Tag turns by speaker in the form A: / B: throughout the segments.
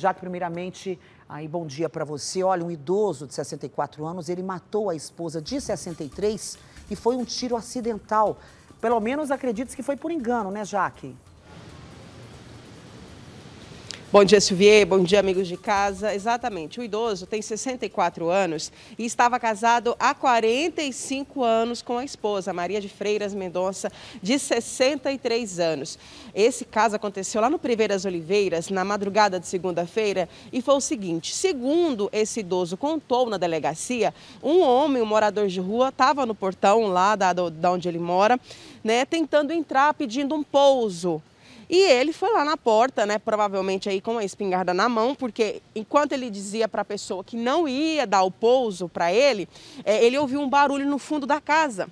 A: Jaque, primeiramente, aí bom dia para você. Olha, um idoso de 64 anos, ele matou a esposa de 63 e foi um tiro acidental. Pelo menos acredita que foi por engano, né, Jaque? Bom dia, Silvier. Bom dia, amigos de casa. Exatamente. O idoso tem 64 anos e estava casado há 45 anos com a esposa, Maria de Freiras Mendonça, de 63 anos. Esse caso aconteceu lá no Priveiras Oliveiras, na madrugada de segunda-feira, e foi o seguinte: segundo esse idoso contou na delegacia, um homem, um morador de rua, estava no portão lá da, da onde ele mora, né, tentando entrar pedindo um pouso e ele foi lá na porta, né, provavelmente aí com a espingarda na mão, porque enquanto ele dizia para a pessoa que não ia dar o pouso para ele, é, ele ouviu um barulho no fundo da casa.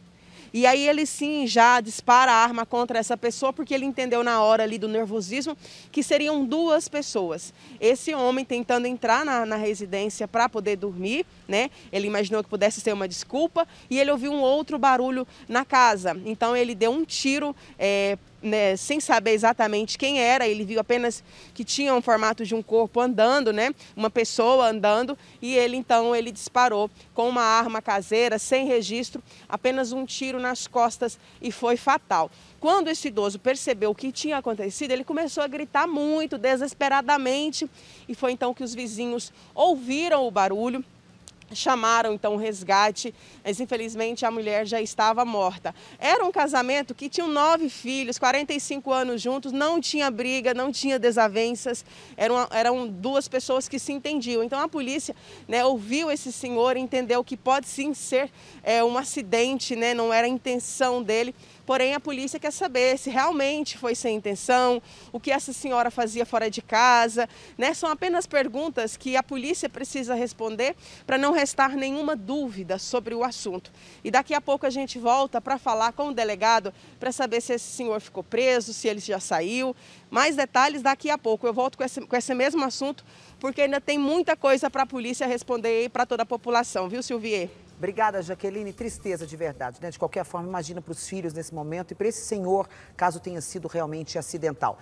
A: E aí ele sim já dispara a arma contra essa pessoa porque ele entendeu na hora ali do nervosismo que seriam duas pessoas. Esse homem tentando entrar na, na residência para poder dormir, né? Ele imaginou que pudesse ser uma desculpa e ele ouviu um outro barulho na casa. Então ele deu um tiro é, né, sem saber exatamente quem era, ele viu apenas que tinha um formato de um corpo andando, né, uma pessoa andando, e ele então ele disparou com uma arma caseira sem registro, apenas um tiro nas costas e foi fatal. Quando esse idoso percebeu o que tinha acontecido, ele começou a gritar muito, desesperadamente, e foi então que os vizinhos ouviram o barulho chamaram então o resgate, mas infelizmente a mulher já estava morta. Era um casamento que tinham nove filhos, 45 anos juntos, não tinha briga, não tinha desavenças, eram, eram duas pessoas que se entendiam. Então a polícia né, ouviu esse senhor, entendeu que pode sim ser é, um acidente, né, não era a intenção dele. Porém, a polícia quer saber se realmente foi sem intenção, o que essa senhora fazia fora de casa. Né? São apenas perguntas que a polícia precisa responder para não restar nenhuma dúvida sobre o assunto. E daqui a pouco a gente volta para falar com o delegado para saber se esse senhor ficou preso, se ele já saiu. Mais detalhes daqui a pouco. Eu volto com esse, com esse mesmo assunto, porque ainda tem muita coisa para a polícia responder e para toda a população, viu, Silvier? Obrigada, Jaqueline. Tristeza de verdade, né? De qualquer forma, imagina para os filhos nesse momento e para esse senhor, caso tenha sido realmente acidental.